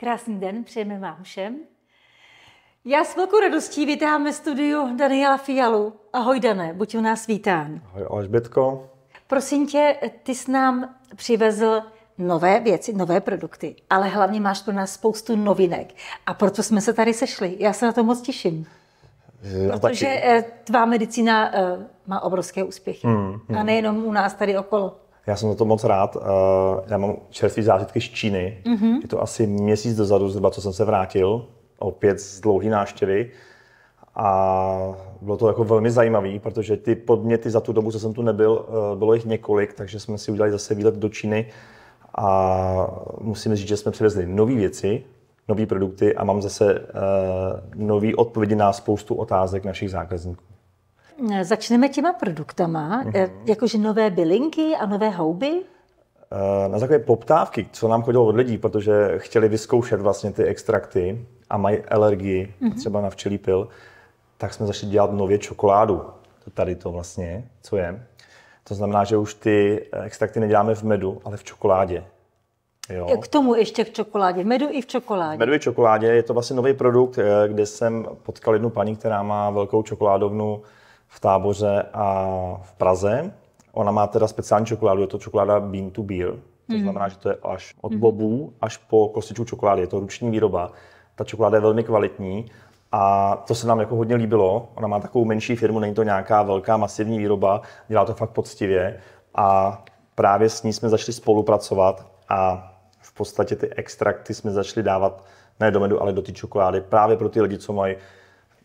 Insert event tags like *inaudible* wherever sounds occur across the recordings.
Krásný den přejeme vám všem. Já s velkou radostí vítám ve studiu Daniela Fialu. Ahoj, Dané, buď u nás vítán. Ahoj, Alžbětko. Prosím tě, ty jsi nám přivezl nové věci, nové produkty, ale hlavně máš pro nás spoustu novinek. A proto jsme se tady sešli. Já se na to moc těším. Já eh, protože taky. Eh, tvá medicína eh, má obrovské úspěchy. Hmm, hmm. A nejenom u nás tady okolo. Já jsem za to moc rád. Eh, já mám čerstvý zážitky z Číny. Mm-hmm. Je to asi měsíc dozadu, zhruba, co jsem se vrátil, opět z dlouhé návštěvy. A bylo to jako velmi zajímavé, protože ty podměty za tu dobu, co jsem tu nebyl, eh, bylo jich několik, takže jsme si udělali zase výlet do Číny. A musím říct, že jsme přivezli nové věci, nové produkty a mám zase uh, eh, nové odpovědi na spoustu otázek našich zákazníků. Eh, začneme těma produktama, uh-huh. jakože nové bylinky a nové houby? Eh, na základě poptávky, co nám chodilo od lidí, protože chtěli vyzkoušet vlastně ty extrakty a mají alergii uh-huh. třeba na včelí pil, tak jsme začali dělat nově čokoládu. Tady to vlastně, co je. To znamená, že už ty extrakty neděláme v medu, ale v čokoládě. Jo. K tomu ještě v čokoládě, v medu i v čokoládě. V medu i čokoládě, je to vlastně nový produkt, kde jsem potkal jednu paní, která má velkou čokoládovnu v táboře a v Praze. Ona má teda speciální čokoládu, je to čokoláda Bean to Beer. To mm. znamená, že to je až od mm. bobů až po kostičku čokolády. Je to ruční výroba. Ta čokoláda je velmi kvalitní a to se nám jako hodně líbilo. Ona má takovou menší firmu, není to nějaká velká masivní výroba, dělá to fakt poctivě a právě s ní jsme začali spolupracovat a v podstatě ty extrakty jsme začali dávat ne do medu, ale do té čokolády právě pro ty lidi, co mají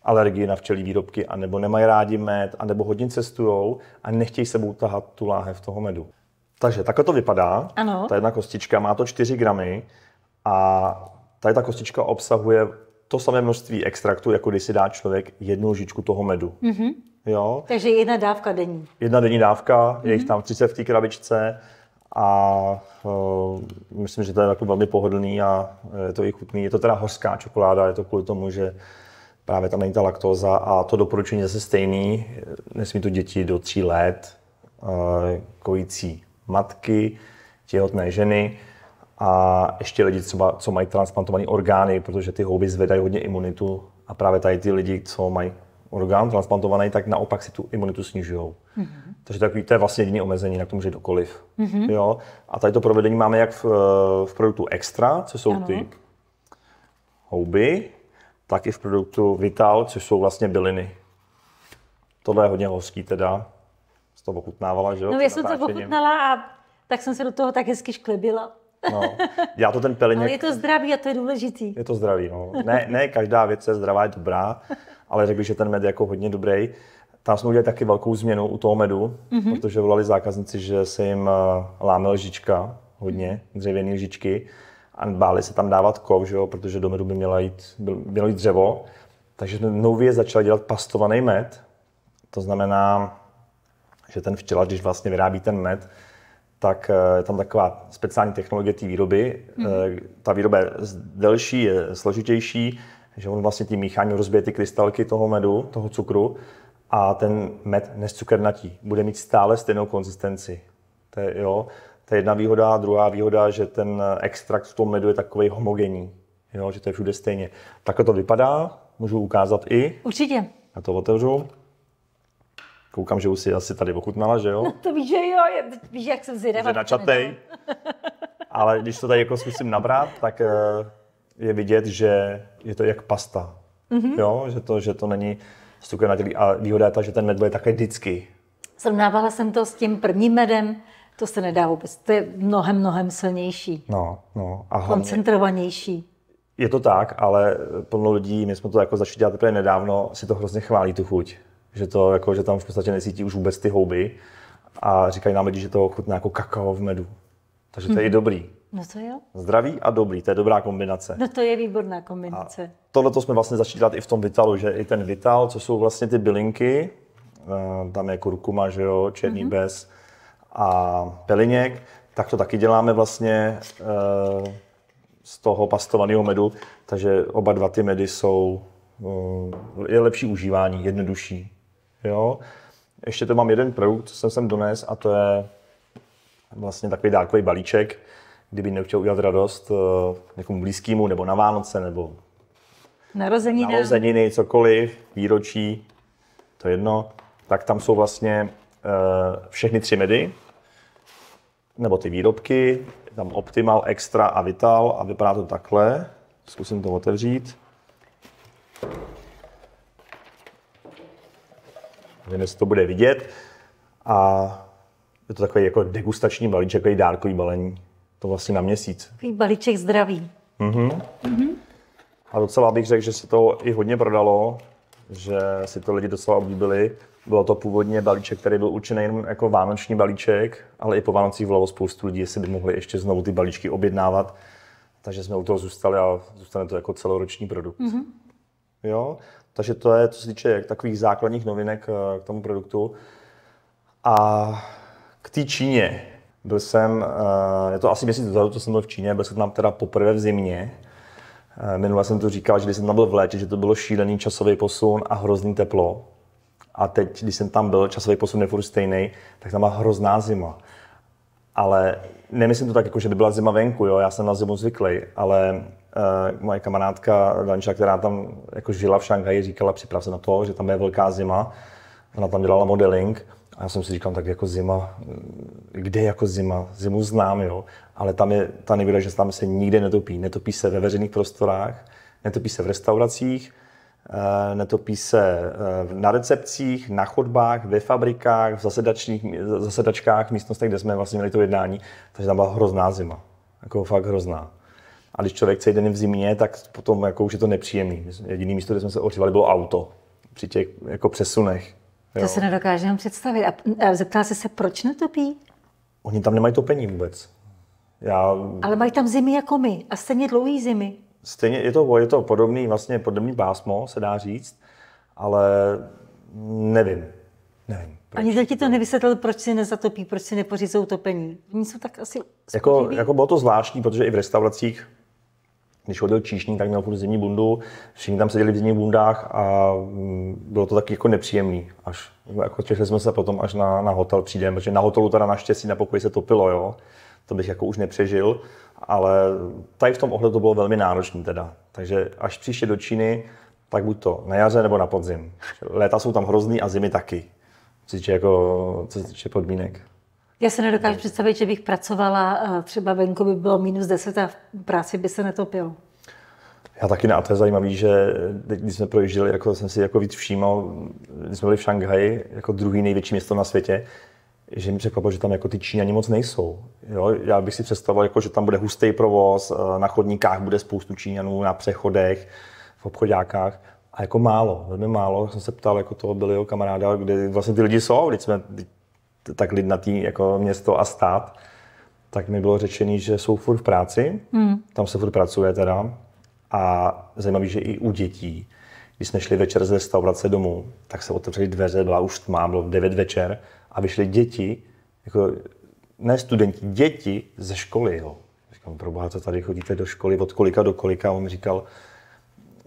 alergii na včelí výrobky, anebo nemají rádi med, anebo hodně cestujou a nechtějí sebou tahat tu láhev toho medu. Takže takhle to vypadá. Ano. Ta jedna kostička má to 4 gramy a tady ta kostička obsahuje to samé množství extraktu, jako když si dá člověk jednu lžičku toho medu. Mm-hmm. Jo? Takže jedna dávka denní. Jedna denní dávka, mm-hmm. je jich mhm. tam 30 v té krabičce a uh, myslím, že to je jako velmi pohodlný a je to i chutný. Je to teda hořká čokoláda, je to kvůli tomu, že právě tam není ta laktóza a to doporučení je zase stejný. Nesmí to děti do tří let, eh, kojící matky, těhotné ženy a ještě lidi, třeba, co mají transplantované orgány, protože ty houby zvedají hodně imunitu a právě tady ty lidi, co mají orgán transplantovaný, tak naopak si tu imunitu snižují. Mm-hmm. Takže takový, to je vlastně jediné omezení, na to může dokoliv. Mm-hmm. Jo? A tady to provedení máme jak v, eh, v produktu Extra, co jsou ano. ty houby, tak i v produktu Vital, což jsou vlastně byliny. Tohle je hodně hořký teda. Jsi to ochutnávala, že jo? No já jsem to ochutnala a tak jsem se do toho tak hezky šklebila. No, já to ten *laughs* peliněk... Ale je to zdravý a to je důležitý. Je to zdravý, no. Ne, ne každá věc je zdravá, je dobrá, ale řekl bych, že ten med je jako hodně dobrý. Tam jsme udělali taky velkou změnu u toho medu, mm-hmm. protože volali zákazníci, že se jim eh, láme lžička hodně, dřevěné lžičky a báli se tam dávat kov, že jo, protože do medu by mělo jít, mělo jít dřevo. Takže jsme nově začali dělat pastovaný med. To znamená, že ten včela, když vlastně vyrábí ten med, tak eh, je tam taková speciální technologie té výroby. Hmm. Ta výroba je delší, je složitější, že on vlastně tím mícháním rozbije ty krystalky toho medu, toho cukru a ten med nescukernatí. Bude mít stále stejnou konzistenci. To je, jo. To je jedna výhoda. A druhá výhoda, že ten extrakt v tom medu je takový homogenní, jo, že to je všude stejně. Takhle to vypadá, můžu ukázat i. Určitě. Já to otevřu. Koukám, že už si asi tady ochutnala, že jo? No *laughs* to víš, že jo, víš, jak jsem zvědavá. Že načatej. *laughs* Ale když to tady jako zkusím nabrat, tak eh, je vidět, že je to jak pasta. Mm-hmm. Jo, že to, že to není stukrnatělý. A výhoda je ta, že ten med bude také vždycky. Srovnávala jsem to s tím prvním medem, to se nedá vůbec. To je mnohem, mnohem silnější. No, no. A hlavně, koncentrovanější. Je to tak, ale plno lidí, my jsme to jako začali dělat teprve nedávno, si to hrozně chválí tu chuť. Že, to, jako, že tam v podstatě nesítí už vůbec ty houby a říkají nám lidi, že to chutná jako kakao v medu. Takže to je hmm i mhm. dobrý. No to jo. Zdravý a dobrý, to je dobrá kombinace. No to je výborná kombinace. Tohle to jsme vlastně začali dělat i v tom Vitalu, že i ten Vital, co jsou vlastně ty bylinky, eh, tam je kurkuma, že jo, černý mm-hmm. bez, a peliněk, tak to taky děláme vlastně eh, z toho pastovaného medu, takže oba dva ty medy jsou, eh, je lepší užívání, jednodušší. Jo? Ještě to mám jeden produkt, co jsem sem dones a to je vlastně takový dárkový balíček, kdyby nechtěl udělat radost eh, někomu blízkému, nebo na Vánoce, nebo narozeniny, narozeniny cokoliv, výročí, to jedno, tak tam jsou vlastně všechny tři medy, nebo ty výrobky, tam Optimal, Extra a Vital a vypadá to takhle. Zkusím to otevřít. Nevím, jestli to bude vidět. A je to takový jako degustační balíček, takový dárkový balení. To vlastně na měsíc. Takový balíček zdraví. Mhm. mhm. A docela bych řekl, že se to i hodně prodalo, že si to lidi docela oblíbili. Bylo to původně balíček, který byl určený jenom jako vánoční balíček, ale i po Vánocích volalo spoustu lidí, jestli by mohli ještě znovu ty balíčky objednávat. Takže jsme u toho zůstali a zůstane to jako celoroční produkt. Mm-hmm. Jo? Takže to je, co se týče takových základních novinek eh, k tomu produktu. A k té Číně. Byl jsem, eh, je to asi měsíc dozadu, to jsem byl v Číně, byl jsem tam teda poprvé v zimě. Eh, minule jsem to říkal, že když jsem tam byl v létě, že to bylo šílený časový posun a hrozný teplo. A teď, když jsem tam byl, časový posun je furt stejný, tak tam má hrozná zima. Ale nemyslím to tak, jako, že by byla zima venku, jo? já jsem na zimu zvyklý, ale uh, moje kamarádka Danča, která tam jako žila v Šanghaji, říkala, připrav se na to, že tam je velká zima. Ona tam dělala modeling a já jsem si říkal, tak jako zima, kde jako zima? Zimu znám, jo, ale tam je ta nevýhoda, že tam se nikde netopí. Netopí se ve veřejných prostorách, netopí se v restauracích, Eh, netopí se eh, na recepcích, na chodbách, ve fabrikách, v zasedačních, eh, zasedačkách, místnostech, kde jsme vlastně měli to jednání, takže tam byla hrozná zima, jako fakt hrozná. A když člověk celý den v zimě, tak potom jako už je to nepříjemný. Jediné místo, kde jsme se ohřívali, bylo auto při těch jako přesunech. Jo. To se nedokážeme představit. A zeptal jsi se, proč netopí? Oni tam nemají topení vůbec. Já... Ale mají tam zimy jako my a stejně dlouhý zimy. Stejně je to, je to podobný, vlastně podobný pásmo, se dá říct, ale nevím. Nevím. Proč. Ani ti to nevysvětlil, proč si nezatopí, proč si nepořízou topení. Oni jsou tak asi jako, jako bylo to zvláštní, protože i v restauracích, když chodil číšník, tak měl furt zimní bundu, všichni tam seděli v zimních bundách a mm, bylo to taky jako nepříjemný. Až, jako těšili jsme se potom až na, na hotel přijdeme, protože na hotelu teda naštěstí na pokoji se topilo, jo to bych jako už nepřežil, ale tady v tom ohledu to bylo velmi náročné teda. Takže až příště do Číny, tak buď to na jaře nebo na podzim. Léta jsou tam hrozný a zimy taky, co se jako, co se týče podmínek. Já se nedokážu představit, že bych pracovala, eh, třeba venku by bylo minus 10 a v práci by se netopil. Já taky ne, a to je zajímavé, že když jsme projížděli, jako jsem si jako víc všímal, když jsme byli v Šanghaji, jako druhý největší město na světě, že mi překvapilo, že tam jako ty Číňani moc nejsou. Jo? Já bych si představoval, jako, že tam bude hustý provoz, eh, na chodníkách bude spoustu Číňanů, na přechodech, v obchodákách. A jako málo, velmi málo. Já Jsem se ptal jako toho byli kamaráda, kde vlastně ty lidi jsou, když jsme tak lidnatý jako město a stát, tak mi bylo řečený, že jsou furt v práci, hmm. tam se furt pracuje teda. A zajímavé, že i u dětí, když jsme šli večer z restaurace domů, tak se otevřely dveře, byla už tma, bylo v 9 večer a vyšly děti, jako ne studenti, děti ze školy. Jo. Říkám, proboha, co tady chodíte do školy, od kolika do kolika? On mi říkal,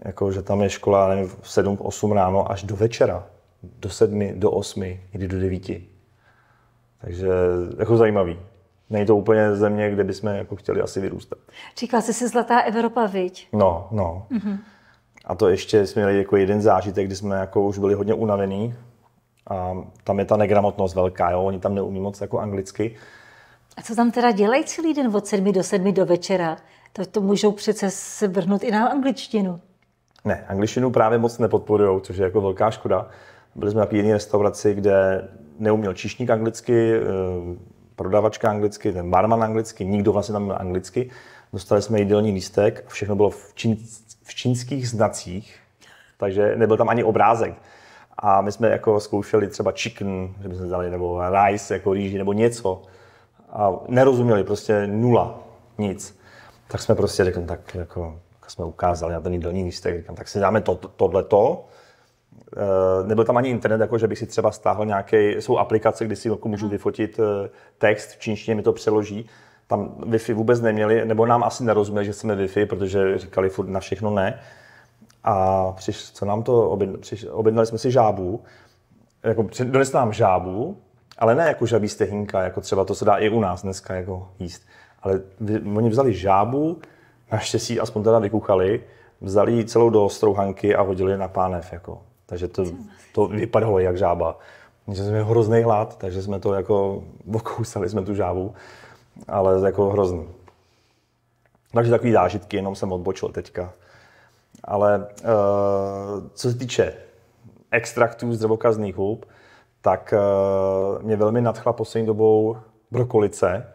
jako, že tam je škola nevím, v 7, 8 ráno až do večera. Do 7, do 8, někdy do 9. Takže jako zajímavý. Není to úplně země, kde bychom jako chtěli asi vyrůstat. Říkal jsi si Zlatá Evropa, viď? No, no. Mm-hmm. A to ještě jsme měli jako jeden zážitek, kdy jsme jako už byli hodně unavení a tam je ta negramotnost velká, jo? oni tam neumí moc jako anglicky. A co tam teda dělají celý den od sedmi do sedmi do večera? To, to můžou přece se vrhnout i na angličtinu. Ne, angličtinu právě moc nepodporují, což je jako velká škoda. Byli jsme na jiné restauraci, kde neuměl číšník anglicky, eh, prodavačka anglicky, ten barman anglicky, nikdo vlastně tam anglicky. Dostali jsme jídelní lístek a všechno bylo v, čín, v čínských znacích, takže nebyl tam ani obrázek. A my jsme jako zkoušeli třeba chicken, že jsme dali, nebo rice, jako rýži, nebo něco. A nerozuměli, prostě nula, nic. Tak jsme prostě řekli, no tak jako jsme ukázali na ten jídelní místek, říkám, tak si dáme to, tohleto. E, nebyl tam ani internet, jako že bych si třeba stáhl nějaké, jsou aplikace, kdy si jako můžu vyfotit eh, text v čínštině, mi to přeloží. Tam Wi-Fi vůbec neměli, nebo nám asi nerozuměli, že jsme Wi-Fi, protože říkali furt na všechno ne. A přiš, co nám to objedn, přiš, objednali jsme si žábu, jako donesl nám žábu, ale ne jako žabí stehinka, jako třeba to se dá i u nás dneska jako jíst. Ale vy, oni vzali žábu, naštěstí aspoň teda vykuchali, vzali ji celou do strouhanky a hodili na pánev. Jako. Takže to, vlastně? to vypadalo jak žába. Měli jsme hrozný hlad, takže jsme to jako *laughs* okousali jsme tu žábu, ale jako hrozný. Takže takový zážitky, jenom jsem odbočil teďka. Ale eh, co se týče extraktů z drobokazných hub, tak eh, mě velmi nadchla poslední dobou brokolice.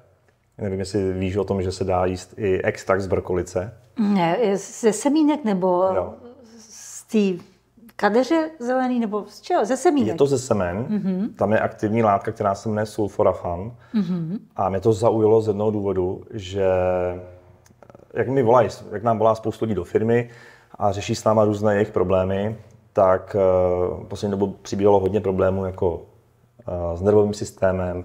Nevím, jestli víš o tom, že se dá jíst i extrakt z brokolice. Ne, ze semínek nebo no. z té kadeře zelený nebo z čeho? Ze semínek? Je to ze semen. Mm-hmm. Tam je aktivní látka, která se jmenuje sulforafan. Mm-hmm. A mě to zaujalo z jednoho důvodu, že jak mi volají, jak nám volá spoustu lidí do firmy, a řeší s náma různé jejich problémy, tak uh, poslední dobu přibývalo hodně problémů jako uh, s nervovým systémem,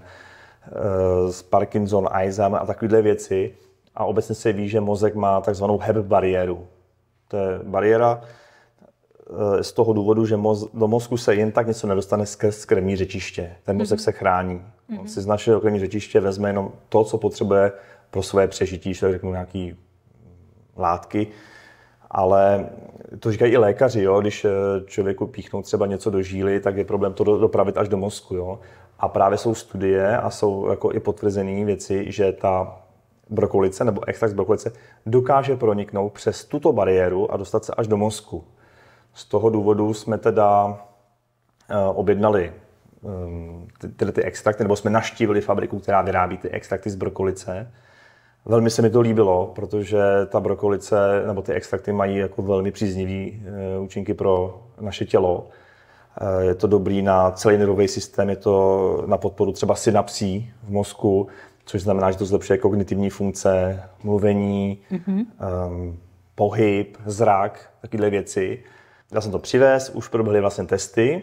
uh, s Parkinson, Alzheimer a takovéhle věci. A obecně se ví, že mozek má takzvanou HEB bariéru. To je bariéra uh, z toho důvodu, že moz, do mozku se jen tak něco nedostane skrz krevní řečiště. Ten mozek mm-hmm. se chrání. Mm-hmm. On mhm. si z našeho krevní řečiště vezme jenom to, co potřebuje pro své přežití, že řeknu nějaký látky, ale to říkají i lékaři, jo? když eh, člověku píchnou třeba něco do žíly, tak je problém to dopravit až do mozku. Jo? A právě jsou studie a jsou jako i potvrzené věci, že ta brokolice nebo extrakt z brokolice dokáže proniknout přes tuto bariéru a dostat se až do mozku. Z toho důvodu jsme teda eh, objednali ehm, tyhle ty extrakty, nebo jsme naštívili fabriku, která vyrábí ty extrakty z brokolice Velmi se mi to líbilo, protože ta brokolice nebo ty extrakty mají jako velmi příznivý eh, účinky pro naše tělo. Eh, je to dobrý na celý nervový systém, je to na podporu třeba synapsí v mozku, což znamená, že to zlepšuje kognitivní funkce, mluvení, mm-hmm. um, pohyb, zrak, takovéhle věci. Já jsem to přivez, už proběhly vlastně testy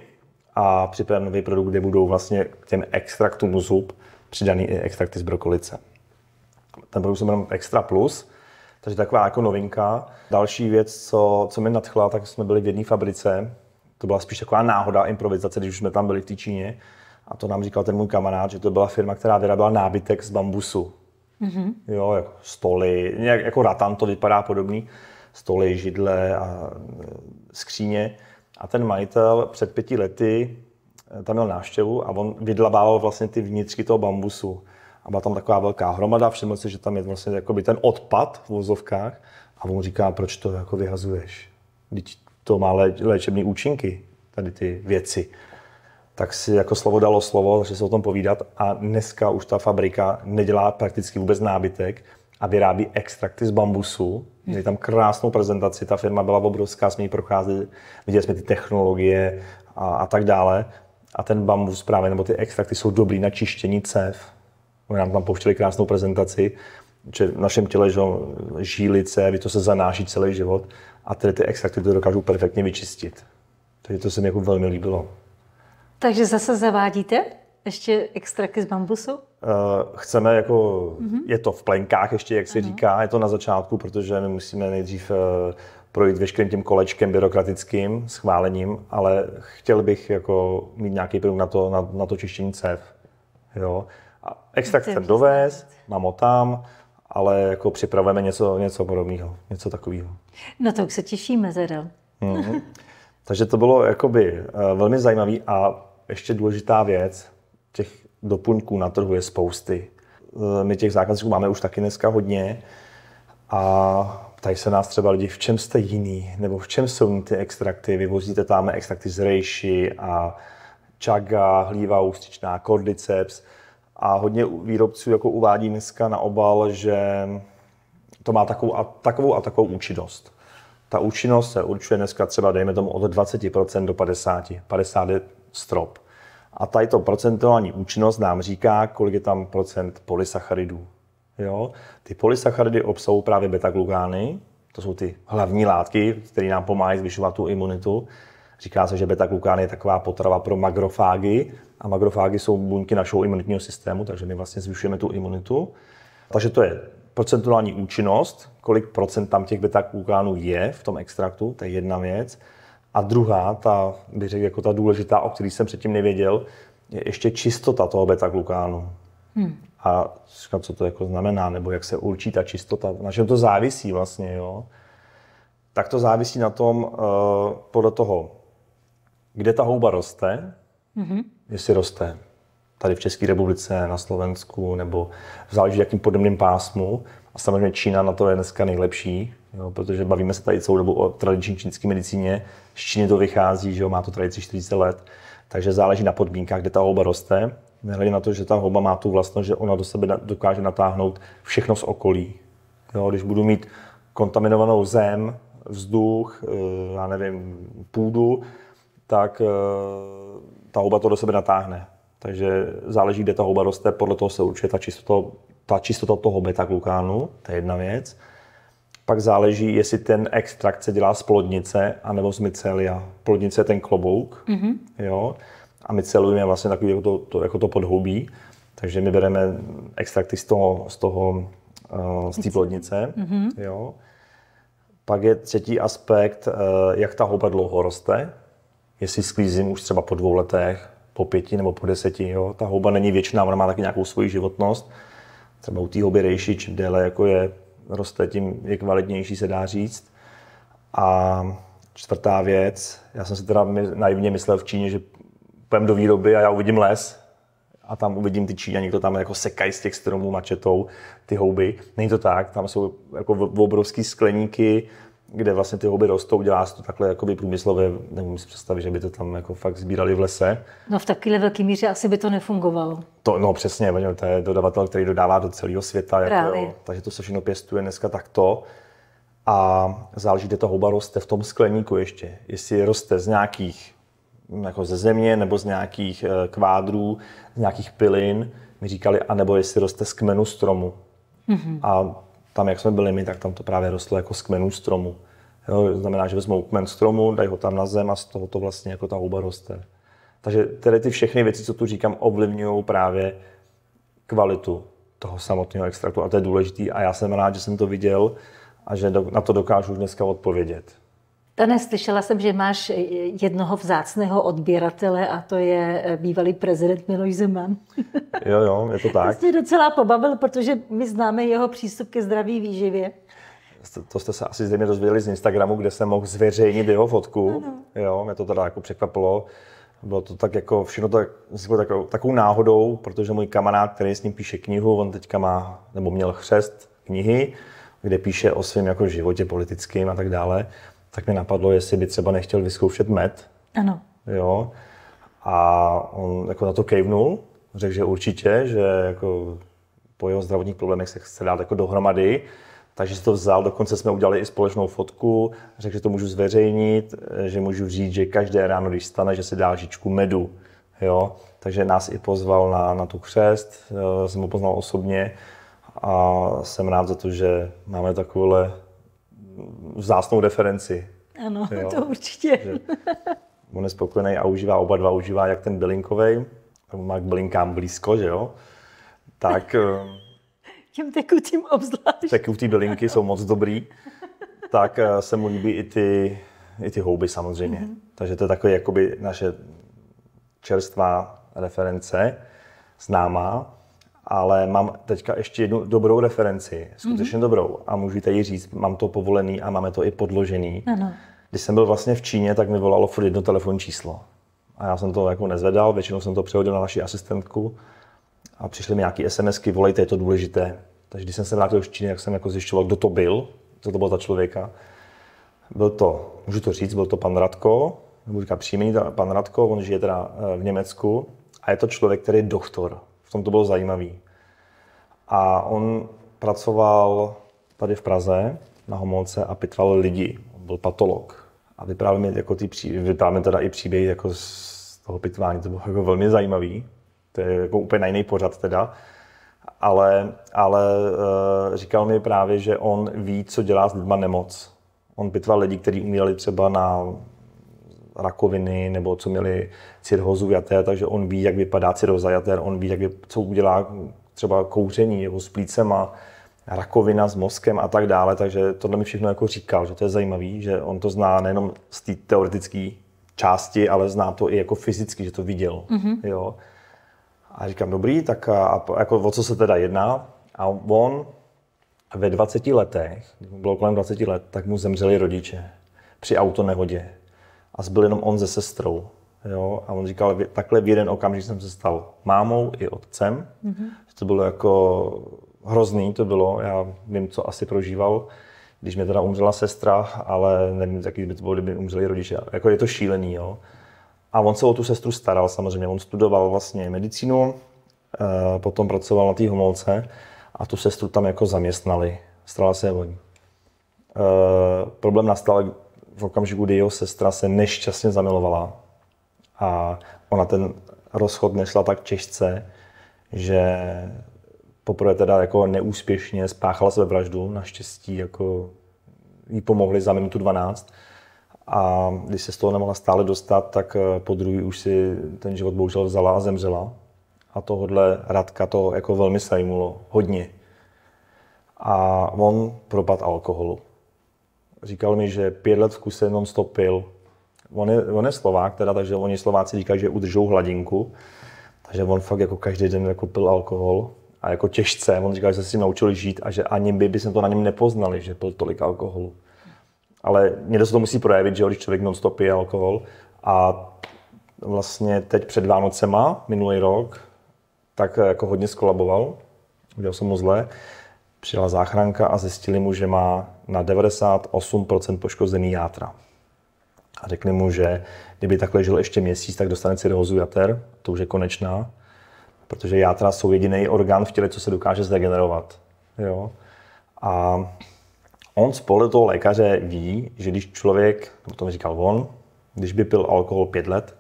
a připravím nový produkt, kde budou vlastně k těm extraktům zub přidaný i extrakty z brokolice. Ten produkt se jmenuje Extra Plus, takže taková jako novinka. Další věc, co, co mě nadchla, tak jsme byli v jedné fabrice. To byla spíš taková náhoda, improvizace, když už jsme tam byli v té Číně. A to nám říkal ten můj kamarád, že to byla firma, která vyráběla nábytek z bambusu. Mm-hmm. Jo, jako stoly, nějak, jako ratan to vypadá podobný. Stoly, židle a e, skříně. A ten majitel před pěti lety e, tam měl návštěvu a on vydlabával vlastně ty vnitřky toho bambusu a byla tam taková velká hromada, všiml si, že tam je vlastně jakoby ten odpad v vozovkách a on říká, proč to jako vyhazuješ? Teď to má léčebné účinky, tady ty věci. Tak si jako slovo dalo slovo, že se o tom povídat a dneska už ta fabrika nedělá prakticky vůbec nábytek a vyrábí extrakty z bambusu. Měli tam krásnou prezentaci, ta firma byla obrovská, jsme ji procházeli, viděli jsme ty technologie a, a tak dále. A ten bambus právě, nebo ty extrakty jsou dobrý na čištění cev, Oni nám tam pouštěli krásnou prezentaci, že v našem těle že, žílice, vy to se zanáší celý život a tedy ty extrakty to dokážou perfektně vyčistit. Takže to se mi jako velmi líbilo. Takže zase zavádíte ještě extrakty z bambusu? Uh, chceme, jako, mm-hmm. je to v plenkách ještě, jak se říká, je to na začátku, protože my musíme nejdřív uh, projít veškerým tím kolečkem byrokratickým, schválením, ale chtěl bych jako mít nějaký produkt na to, na, na to čištění cev. Jo? Extrakt chcem dovést, mám ho tam, ale jako připravujeme něco, něco podobného, něco takového. No to už se těšíme, Zero. Mm-hmm. Takže to bylo jakoby eh, velmi zajímavé a ještě důležitá věc, těch doplňků na trhu je spousty. Eh, my těch zákazníků máme už taky dneska hodně a ptají se nás třeba lidi, v čem jste jiný, nebo v čem jsou ty extrakty, vyvozíte tam extrakty z rejši a čaga, hlíva ústičná, kordyceps, a hodně výrobců jako uvádí dneska na obal, že to má takovou a takovou, a takovou účinnost. Ta účinnost se určuje dneska třeba, dejme tomu, od 20% do 50%. 50 je strop. A tady to procentuální účinnost nám říká, kolik je tam procent polysacharidů. Jo? Ty polysacharidy obsahují právě beta-glukány, to jsou ty hlavní látky, které nám pomáhají zvyšovat tu imunitu. Říká se, že beta-glukán je taková potrava pro makrofágy a makrofágy jsou buňky našeho imunitního systému, takže my vlastně zvyšujeme tu imunitu. Takže to je procentuální účinnost, kolik procent tam těch beta-glukánů je v tom extraktu, to je jedna věc. A druhá, ta, bych řekl, jako ta důležitá, o který jsem předtím nevěděl, je ještě čistota toho beta-glukánu. Hmm. A říkám, co to jako znamená, nebo jak se určí ta čistota, na čem to závisí vlastně, jo. Tak to závisí na tom, uh, podle toho, kde ta houba roste, mm-hmm. jestli roste tady v České republice, na Slovensku, nebo záleží v jakým podobným pásmu. A samozřejmě Čína na to je dneska nejlepší, jo, protože bavíme se tady celou dobu o tradiční čínské medicíně. Z Číny to vychází, že jo, má to tradici 40 let, takže záleží na podmínkách, kde ta houba roste. Nehledě na to, že ta houba má tu vlastnost, že ona do sebe dokáže natáhnout všechno z okolí. Jo, když budu mít kontaminovanou zem, vzduch, eh, já nevím, půdu, tak eh, ta houba to do sebe natáhne. Takže záleží, kde ta houba roste, podle toho se určuje ta čistota, ta čistota toho beta glukánu, to je jedna věc. Pak záleží, jestli ten extrakt se dělá z plodnice anebo z mycelia. Plodnice je ten klobouk, mm-hmm. jo, a mycelium je vlastně takový jako to, to, jako to podhoubí. Takže my bereme extrakty z toho, z toho, eh, z té plodnice, mm-hmm. jo. Pak je třetí aspekt, eh, jak ta houba dlouho roste, jestli sklízím už třeba po dvou letech, po pěti nebo po deseti. Jo. Ta houba není věčná, ona má taky nějakou svoji životnost. Třeba u té houby rejši, čím déle jako je, roste, tím je kvalitnější, se dá říct. A čtvrtá věc, já jsem si teda naivně myslel v Číně, že půjdem do výroby a já uvidím les a tam uvidím ty a někdo tam jako sekají z těch stromů mačetou ty houby. Není to tak, tam jsou jako obrovský skleníky, kde vlastně ty houby rostou, dělá se to takhle jakoby průmyslově, nemůžu si představit, že by to tam jako fakt sbírali v lese. No v takové velké míře asi by to nefungovalo. To, no přesně, to je dodavatel, který dodává do celého světa, jako, jo, takže to se všechno pěstuje dneska takto. A záleží, kde ta houba roste v tom skleníku ještě. Jestli roste z nějakých, jako ze země, nebo z nějakých eh, kvádrů, z nějakých pilin, mi říkali, anebo jestli roste z kmenu stromu. Mm-hmm. A tam, jak jsme byli my, tak tam to právě rostlo jako z kmenů stromu. Jo, to znamená, že vezmou kmen stromu, dají ho tam na zem a z toho to vlastně jako ta houba roste. Takže tedy ty všechny věci, co tu říkám, ovlivňují právě kvalitu toho samotného extraktu a to je důležitý a já jsem rád, že jsem to viděl a že na to dokážu dneska odpovědět. Tane, slyšela jsem, že máš jednoho vzácného odběratele a to je eh, bývalý prezident Miloš Zeman. Jo, jo, je to *laughs* tak. Jste docela pobavil, protože my známe jeho přístup ke zdraví výživě. To jste se asi zřejmě dozvěděli z Instagramu, kde jsem mohl zveřejnit jeho fotku. Ano. Jo, mě to teda jako překvapilo. Bylo to tak jako, všechno tak, jako takovou, takovou náhodou, protože můj kamarád, který s ním píše knihu, on teďka má, nebo měl chřest knihy, kde píše o svém jako životě politickým a tak dále tak mi napadlo, jestli by třeba nechtěl vyzkoušet med. Ano. Jo. A on jako na to kejvnul, řekl, že určitě, že jako po jeho zdravotních problémech se chce dát jako dohromady, takže si to vzal, dokonce jsme udělali i společnou fotku, řekl, že to můžu zveřejnit, že můžu říct, že každé ráno, když stane, že si dá žičku medu. Jo? Takže nás i pozval na, na tu křest, eh, jsem ho poznal osobně a jsem rád za to, že máme takovouhle vzácnou deferenci. Ano, jo? to určitě. Že on je spokojený a užívá, oba dva užívá jak ten bylinkový, má k bylinkám blízko, že jo? Tak... Eh, Těm tekutým obzvlášť. Tekutý bylinky jsou moc dobrý. Tak eh, se mu líbí i ty, i ty houby samozřejmě. Mm-hmm. Takže to je takové jakoby naše čerstvá reference, známá ale mám teďka ještě jednu dobrou referenci, skutečně mm-hmm. dobrou a můžu tady říct, mám to povolený a máme to i podložený. Ano. Když jsem byl vlastně v Číně, tak mi volalo furt jedno telefonní číslo. A já jsem to jako nezvedal, většinou jsem to přehodil na naši asistentku a přišly mi nějaké SMSky, volejte, je to důležité. Takže když jsem se vrátil z Číny, jak jsem jako zjišťoval, kdo to byl, co to bylo za člověka. Byl to, můžu to říct, byl to pan Radko, nebo říká příjmení pan Radko, on žije teda eh, v Německu a je to člověk, který je doktor v tom to bylo zajímavý. A on pracoval tady v Praze na Homolce a pitval lidi. On byl patolog. A vyprávěl mi, jako ty pří... mi teda i příběhy jako z toho pitvání. To bylo jako velmi zajímavý. To je jako úplně na jiný pořad teda. Ale, ale eh, říkal mi právě, že on ví, co dělá s lidma nemoc. On pitval lidi, kteří umírali třeba na rakoviny nebo co měli cirhozu jater, takže on ví, jak vypadá cirhoza jater, on ví, jak vy, co udělá třeba kouření nebo s plícema, rakovina s mozkem a tak dále, takže tohle mi všechno jako říkal, že to je zajímavý, že on to zná nejenom z té teoretické části, ale zná to i jako fyzicky, že to viděl. Mm-hmm. Jo. A říkám, dobrý, tak a, a jako o co se teda jedná? A on ve 20 letech, bylo kolem 20 let, tak mu zemřeli rodiče při autonehodě a zbyl jenom on se sestrou. Jo? A on říkal, takhle v jeden okamžik jsem se stal mámou i otcem. Mm-hmm. To bylo jako hrozný, to bylo. Já vím, co asi prožíval, když mi teda umřela sestra, ale nevím, jaký by to bylo, kdyby umřeli rodiče. Jako je to šílený, jo. A on se o tu sestru staral samozřejmě. On studoval vlastně medicínu, eh, potom pracoval na té homolce a tu sestru tam jako zaměstnali. Starala se o ní. Eh, problém nastal, v okamžiku, kdy jeho sestra se nešťastně zamilovala a ona ten rozchod nešla tak těžce, že poprvé teda jako neúspěšně spáchala vraždu, naštěstí jako jí pomohli za minutu 12. A když se z toho nemohla stále dostat, tak eh, po druhý už si ten život bohužel vzala a zemřela. A tohohle Radka to jako velmi sajmulo, hodně. A on propad alkoholu říkal mi, že pět let v kuse non-stop pil. On je, on je Slovák, teda, takže oni Slováci říkají, že udržou hladinku. Takže on fakt jako každý den jako pil alkohol a jako těžce. On říkal, že se si naučil žít a že ani by, by se to na něm nepoznali, že pil tolik alkoholu. Ale někdo se to musí projevit, že když člověk non-stop pije alkohol. A vlastně teď před Vánocema, minulý rok, tak jako hodně skolaboval, udělal jsem mu zlé. Přijela záchranka a zjistili mu, že má na 98% poškozený játra. A řekli mu, že kdyby takhle žil ještě měsíc, tak dostane cirhózu jater, to už je konečná, protože játra jsou jediný orgán v těle, co se dokáže zregenerovat. Jo? A on spolu toho lékaře ví, že když člověk, to mi říkal on, když by pil alkohol pět let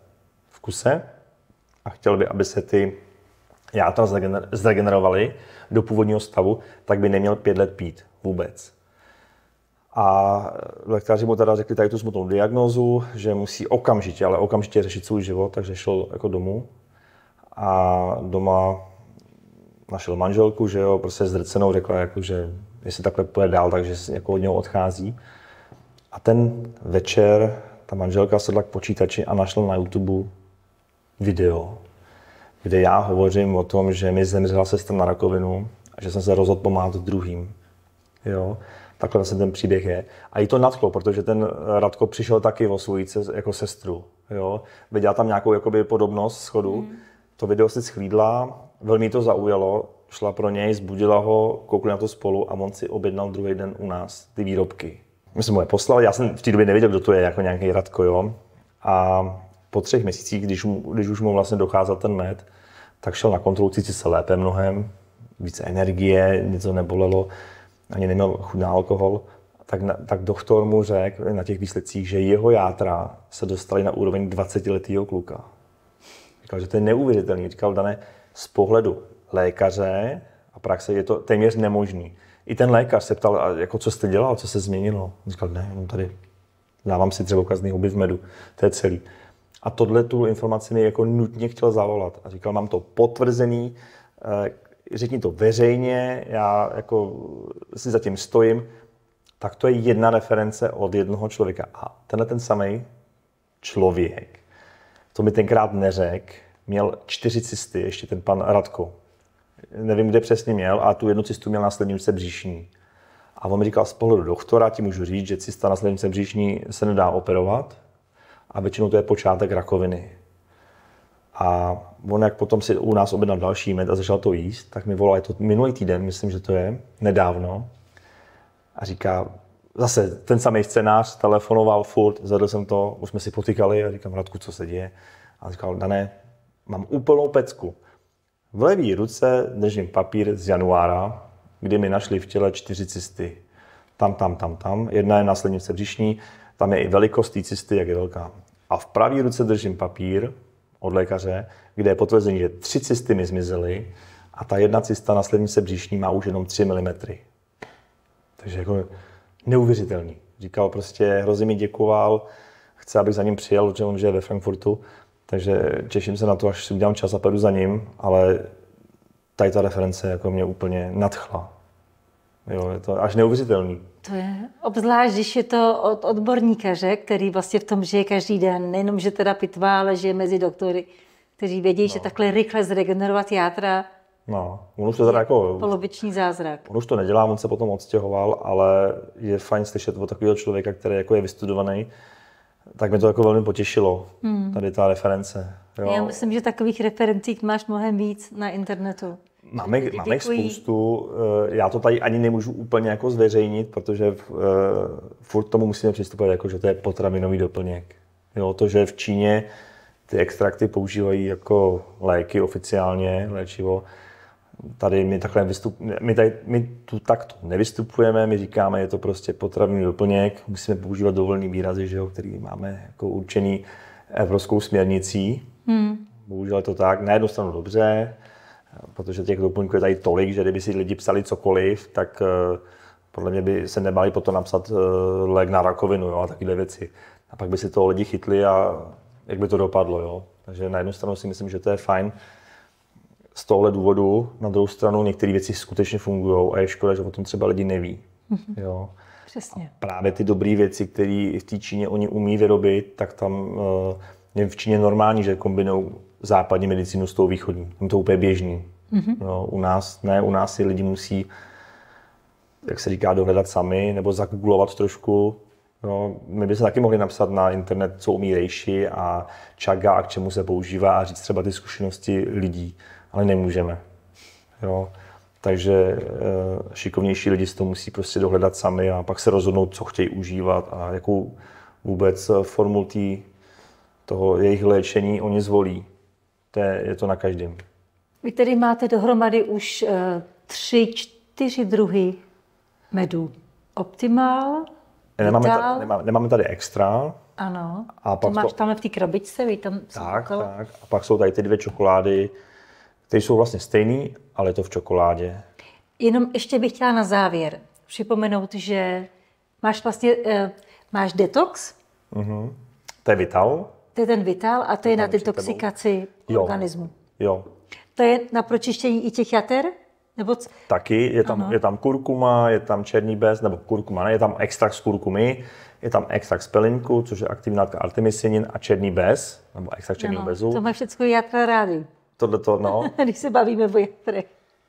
v kuse a chtěl by, aby se ty játra zregenerovaly do původního stavu, tak by neměl pět let pít vůbec. A lékaři mu teda řekli tady tu smutnou diagnózu, že musí okamžitě, ale okamžitě řešit svůj život, takže šel jako domů. A doma našel manželku, že jo, prostě zdrcenou řekla, jako, že jestli takhle půjde dál, takže jako od něho odchází. A ten večer ta manželka sedla k počítači a našla na YouTube video kde já hovořím o tom, že mi zemřela sestra na rakovinu a že jsem se rozhodl pomáhat druhým. Jo? Takhle vlastně ten příběh je. A i to nadchlo, protože ten Radko přišel taky o svou jako sestru. Jo? Viděla tam nějakou jakoby, podobnost schodu. Mm. To video si schlídla, velmi to zaujalo, šla pro něj, zbudila ho, koukli na to spolu a on si objednal druhý den u nás ty výrobky. My jsme mu je poslali, já jsem v té době nevěděl, kdo to je, jako nějaký Radko, jo. A po třech měsících, když, mu, když už mu vlastně docházel ten med, tak šel na kontrolu, cítil se lépe mnohem, více energie, něco nebolelo, ani neměl chuť na alkohol. Tak, na, tak doktor mu řekl na těch výsledcích, že jeho játra se dostaly na úroveň 20-letého kluka. Říkal, že to je neuvěřitelné. Říkal, Dané, z pohledu lékaře a praxe je to téměř nemožný. I ten lékař se ptal, jako co jste dělal, co se změnilo. Říkal, ne, no tady dávám si třeba ukazný v medu, to je celý. A tohle tu informaci mi jako nutně chtěl zavolat. A říkal, mám to potvrzený, eh, řekni to veřejně, já jako si zatím stojím. Tak to je jedna reference od jednoho člověka. A tenhle ten samý člověk, to mi tenkrát neřekl. měl čtyři cysty, ještě ten pan Radko. Nevím, kde přesně měl, a tu jednu cystu měl na slednice bříšní. A on mi říkal, z pohledu doktora ti můžu říct, že cysta na slednice bříšní se nedá operovat, a většinou to je počátek rakoviny. A on jak potom si u nás objednal další med a začal to jíst, tak mi volal, je to minulý týden, myslím, že to je, nedávno, a říká, zase ten samý scénář, telefonoval furt, zvedl jsem to, už jsme si potýkali a říkám, Radku, co se děje? A říkal, Dané, mám úplnou pecku. V levé ruce držím papír z januára, kdy mi našli v těle čtyři cysty. Tam, tam, tam, tam. Jedna je na slinivce břišní, tam je i velikost té cysty, jak je velká. A v pravé ruce držím papír od lékaře, kde je potvrzení, že tři cysty mi zmizely a ta jedna cysta na slednice břišní má už jenom 3 mm. Takže jako neuvěřitelný. Říkal prostě, hrozně mi děkoval, chce, abych za ním přijel, protože on žije ve Frankfurtu, takže těším se na to, až si udělám čas a půjdu za ním, ale tady ta reference jako mě úplně nadchla. Jo, je to až neuvěřitelný. To je, obzvlášť, když je to od odborníka, že, který vlastně v tom žije každý den, nejenom, že teda pitvá, ale žije mezi doktory, kteří vědí, no. že takhle rychle zregenerovat játra No, on už to teda jako... Poloviční zázrak. On už to nedělá, on se potom odstěhoval, ale je fajn slyšet od takového člověka, který jako je vystudovaný, tak mi to jako velmi potěšilo, hmm. tady ta reference. Jo. Já myslím, že takových referencí máš mnohem víc na internetu. Máme, máme jich spoustu, eh, já to tady ani nemůžu úplně jako zveřejnit, protože eh, furt tomu musíme přistupovat jako, že to je potravinový doplněk. Jo, to, že v Číně ty extrakty používají jako léky oficiálně, léčivo, tady my takhle vystup, my, tady, my tu takto nevystupujeme, my říkáme, je to prostě potravinový doplněk, musíme používat dovolený výrazy, že jo, který máme jako určený evropskou směrnicí. Hmm. Bohužel je to tak, na jednu stranu dobře, protože těch doplňků je tady tolik, že kdyby si lidi psali cokoliv, tak eh, podle mě by se nebali potom napsat eh, lék na rakovinu jo, a takové věci. A pak by si to lidi chytli a jak by to dopadlo. Jo. Takže na jednu stranu si myslím, že to je fajn z tohohle důvodu, na druhou stranu některé věci skutečně fungují a je škoda, že o tom třeba lidi neví. Mhm. Jo. Přesně. A právě ty dobré věci, které v té Číně oni umí vyrobit, tak tam eh, je v Číně normální, že kombinují západní medicínu s tou východní. Je to úplně běžný. Mm-hmm. No, u nás ne, u nás si lidi musí, jak se říká, dohledat sami nebo zagooglovat trošku. No, my by se taky mohli napsat na internet, co umí rejši a čaga a k čemu se používá a říct třeba ty zkušenosti lidí, ale nemůžeme. Jo. Takže eh, šikovnější lidi si to musí prostě dohledat sami a pak se rozhodnout, co chtějí užívat a jakou vůbec eh, formu toho jejich léčení oni zvolí to je, je to na každém. Vy tedy máte dohromady už eh, tři, čtyři druhy medu. Optimál, eh, nemáme, ta, nemáme, nemáme tady extra. Ano, a pak to máš to, tamhle v té krabičce, vy tam Tak, tak. A pak jsou tady ty dvě čokolády, které jsou vlastně stejné, ale je to v čokoládě. Jenom ještě bych chtěla na závěr připomenout, že máš vlastně, eh, máš detox. Mhm. To je Vital. To je ten vitál a to je, je na detoxikaci organismu. Jo. To je na pročištění i těch jater? Nebo c- Taky, je tam, je tam kurkuma, je tam černý bez, nebo kurkuma ne, je tam extrakt z kurkumy, je tam extrakt z pelinku, což je aktivní látka artemisinin a černý bez, nebo extrakt černého bezu. To má všechno jatra rádi. Tohle to, no. *laughs* Když se bavíme o jatrech.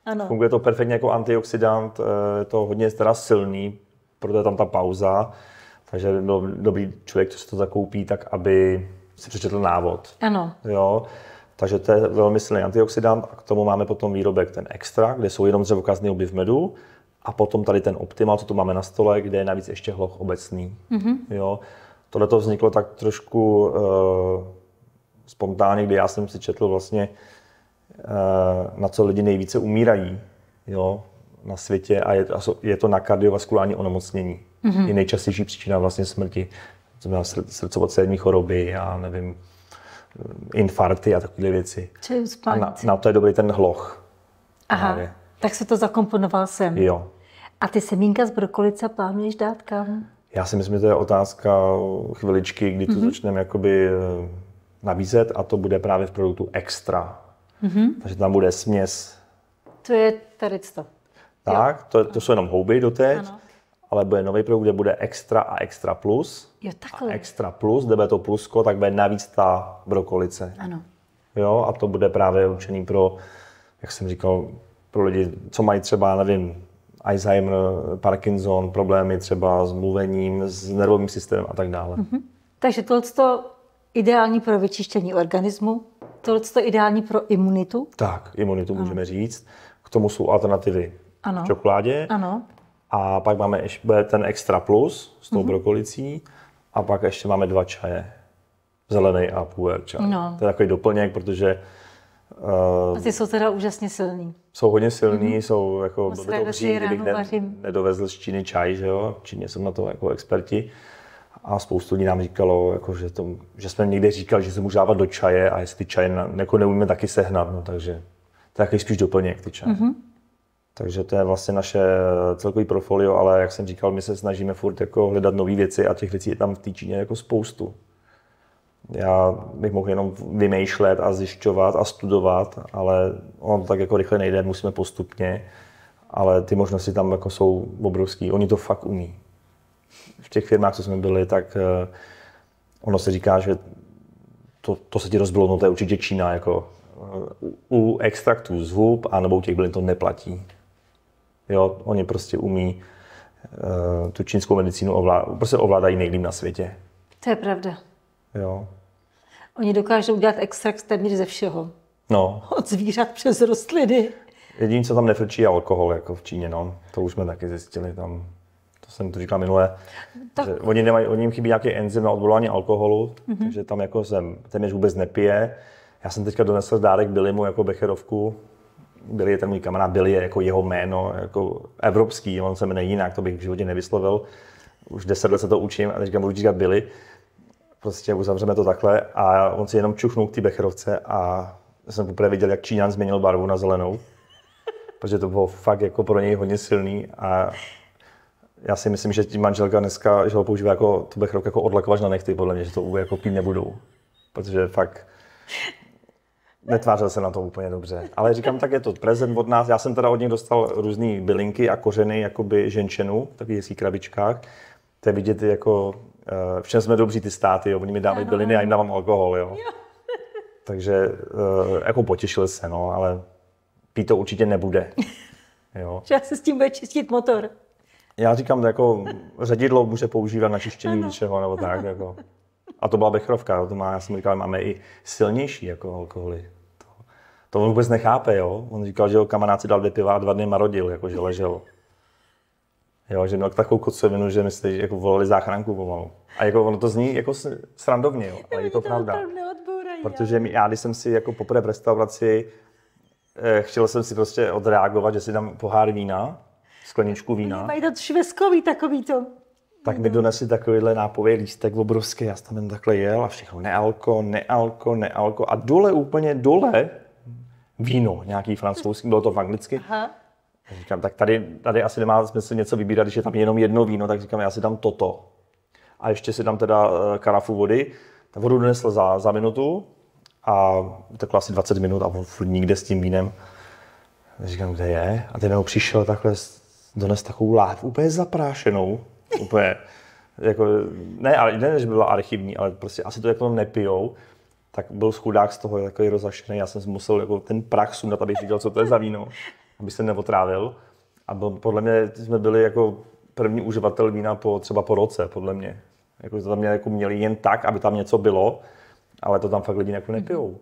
Ano. Funguje to perfektně jako antioxidant, eh, je to hodně teda silný, proto je tam ta pauza. Takže by byl dobrý člověk, co si to zakoupí, tak aby si přečetl návod. Ano. Jo, takže to je velmi silný antioxidant a k tomu máme potom výrobek ten extra, kde jsou jenom dřevokazný v medu a potom tady ten optimal, co tu máme na stole, kde je navíc ještě hloch obecný. Mm-hmm. Jo, tohle to vzniklo tak trošku uh, spontánně, kdy já jsem si četl vlastně, uh, na co lidi nejvíce umírají. Jo, na světě a je, je to na kardiovaskulární onemocnění. Mm-hmm. Je nejčastější příčina vlastně smrti znamená srdcovo choroby a nevím, infarty a takové věci. A na, na to je dobrý ten hloch. Aha, právě. tak se to zakomponoval sem. Jo. A ty semínka z brokolice plánuješ dát kam? Já si myslím, že to je otázka chviličky, kdy to mm-hmm. začneme jakoby eh, nabízet a to bude právě v produktu extra. Mm-hmm. Takže tam bude směs. To je tady to. Tak, to, to jsou jenom houby doteď. Ano ale bude nový produkt, kde bude extra a extra plus. Jo, takhle. A extra plus, kde bude to plusko, tak bude navíc ta brokolice. Ano. Jo, a to bude právě určený pro, jak jsem říkal, pro lidi, co mají třeba, nevím, Alzheimer, Parkinson, problémy třeba s mluvením, s nervovým systémem a tak dále. Mm-hmm. Takže tohle ideální pro vyčištění organismu, tohle to ideální pro imunitu? Tak, imunitu ano. můžeme říct. K tomu jsou alternativy ano. v čokoládě. Ano. A pak máme ještě ten extra plus s tou mm-hmm. brokolicí a pak ještě máme dva čaje. Zelený a puer čaj. No. To je takový doplněk, protože Uh, eh, a ty jsou teda úžasně silný. Jsou hodně silný, mm-hmm. jsou jako, Moc ne, nedovezl z Číny čaj, že jo, v Číně jsem na to jako experti. A spoustu lidí nám říkalo, jako, že, to, že jsme někde říkali, že se můžu dávat do čaje a jestli ty čaje jako neumíme taky sehnat, no, takže to je spíš doplněk ty čaje. Mm-hmm. Takže to je vlastně naše eh, celkový portfolio, ale jak jsem říkal, my se snažíme furt jako hledat nové věci a těch věcí je tam v té Číně jako spoustu. Já bych mohl jenom vymýšlet a zjišťovat a studovat, ale ono to tak jako rychle nejde, musíme postupně, ale ty možnosti tam jako jsou obrovský. Oni to fakt umí. V těch firmách, co jsme byli, tak eh, ono se říká, že to, to se ti rozbilo, no to je určitě Čína, jako eh, u extraktů z hub a nebo u těch bylin to neplatí. Jo, oni prostě umí uh, tu čínskou medicínu ovládat, prostě ovládají nejlíp na světě. To je pravda. Jo. Oni dokážou udělat extrakt téměř ze všeho. No. Od zvířat přes rostliny. Jediné, co tam nefrčí, je alkohol, jako v Číně, no. To už jsme taky zjistili tam. To jsem to říkal minule. Tak. Že oni nemají, oni jim chybí nějaký enzym na odvolání alkoholu, mm-hmm. takže tam jako jsem téměř vůbec nepije. Já jsem teďka donesl dárek Bilimu jako becherovku, Billy je ten můj kamarád, Billy je jako jeho jméno, jako evropský, on se jmenuje jinak, to bych v životě nevyslovil. Už deset let se to učím a teďka budu říkat Billy. Prostě uzavřeme to takhle a on si jenom čuchnul k té becherovce a jsem poprvé viděl, jak Číňan změnil barvu na zelenou. Protože to bylo fakt jako pro něj hodně silný a já si myslím, že tím manželka dneska, že ho používá jako tu becherovku jako odlakovač na nechty, podle mě, že to jako pít nebudou. Protože fakt Netvářil se na to úplně dobře. Ale říkám, tak je to prezent od nás. Já jsem teda od něj dostal různé bylinky a kořeny jakoby ženčenů v takových hezkých krabičkách. To je vidět jako, eh, v čem jsme dobří ty státy, jo. Oni mi dávají byliny, a jim dávám alkohol, jo. jo. *laughs* Takže eh, jako potěšil se, no, ale pít to určitě nebude. *laughs* Jo. Já se s tím bude čistit motor. Já říkám, jako řadidlo může používat na čištění ano. něčeho nebo tak. *laughs* Jako. A to byla bechrovka. to má, já jsem říkal, máme i silnější jako alkoholy. To, to on vůbec nechápe, jo. On říkal, že jeho kamarád si dal dvě piva a dva dny marodil, jako že ležel. Jo, že měl takovou kocovinu, že my že jako volali záchranku pomalu. A jako ono to zní jako srandovně, jo, ale je to pravda. Protože já, když jsem si jako poprvé v restauraci, eh, chtěl jsem si prostě odreagovat, že si dám pohár vína, skleničku vína. Mají to švestkový takový to tak mi mhm. donesli takovýhle nápově lístek obrovský, já jsem tam takhle jel a všechno nealko, nealko, nealko a dole úplně dole víno, nějaký francouzský, bylo to v anglicky. Aha. Říkám, tak tady, tady asi nemá smysl něco vybírat, když je tam jenom jedno víno, tak říkám, já si dám toto. A ještě si dám teda eh, karafu vody. Ta vodu donesl za, za minutu a takhle asi 20 minut a on furt nikde s tím vínem. Říkám, kde je? A ten přišel takhle, dones takovou láhvu úplně zaprášenou úplně, jako, ne, ale ne, že byla archivní, ale prostě asi to jako nepijou, tak byl schudák z toho takový rozašený, já jsem musel jako ten prach sundat, abych viděl, co to je za víno, aby se neotrávil. A byl, podle mě jsme byli jako první uživatel vína po, třeba po roce, podle mě. Jako to tam mě, jako měli jen tak, aby tam něco bylo, ale to tam fakt lidi jako nepijou.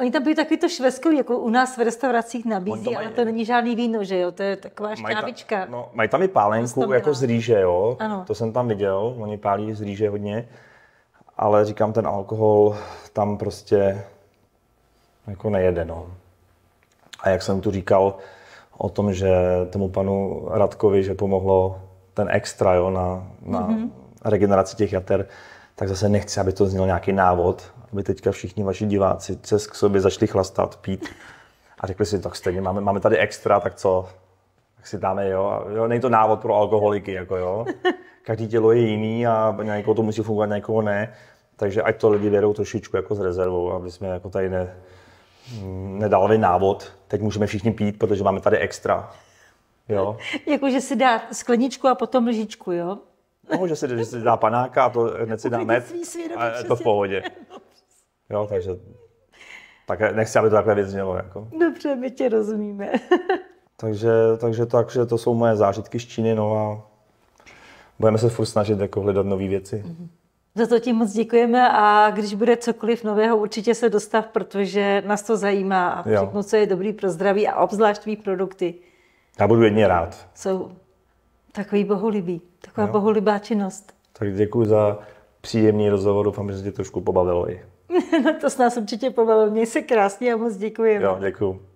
Oni tam byli takový to šveskový, jako u nás v restauracích nabízí, ale to není žádný víno, že jo, to je taková šťávička. Mají, ta, no, mají tam i pálenku jako z rýže, jo, ano. to jsem tam viděl, oni pálí z rýže hodně, ale říkám, ten alkohol tam prostě jako nejede, no. A jak jsem tu říkal o tom, že tomu panu Radkovi, že pomohlo ten extra, jo, na, na mm-hmm. regeneraci těch jater, tak zase nechci, aby to znělo nějaký návod, aby teďka všichni vaši diváci se k sobě začali chlastat, pít a řekli si, tak stejně máme, máme tady extra, tak co? Tak si dáme, jo. jo není to návod pro alkoholiky, jako jo. Každý tělo je jiný a na někoho to musí fungovat, na někoho ne. Takže ať to lidi vědou trošičku jako s rezervou, aby jsme jako tady ne, nedali návod. Teď můžeme všichni pít, protože máme tady extra. Jo. jako, že si dá skleničku a potom lžičku, jo? No, že si, že si dá panáka a to hned si dá med. Svědomí, a to v pohodě. Jo, takže tak nechci, aby to takhle vyznělo. Jako. Dobře, my tě rozumíme. *laughs* takže, takže tak, že to jsou moje zážitky z Číny, no a budeme se furt snažit jako hledat nové věci. Mm-hmm. Za to ti moc děkujeme a když bude cokoliv nového, určitě se dostav, protože nás to zajímá a všechno, co je dobrý pro zdraví a obzvlášť tvý produkty. Já budu jedně rád. Jsou takový bohulibý, taková jo. bohulibá činnost. Tak děkuji za příjemný rozhovor, doufám, že se tě trošku pobavilo i. *laughs* no to s nás určitě pobavil. Měj se krásně a moc děkuji. Jo, děkuji.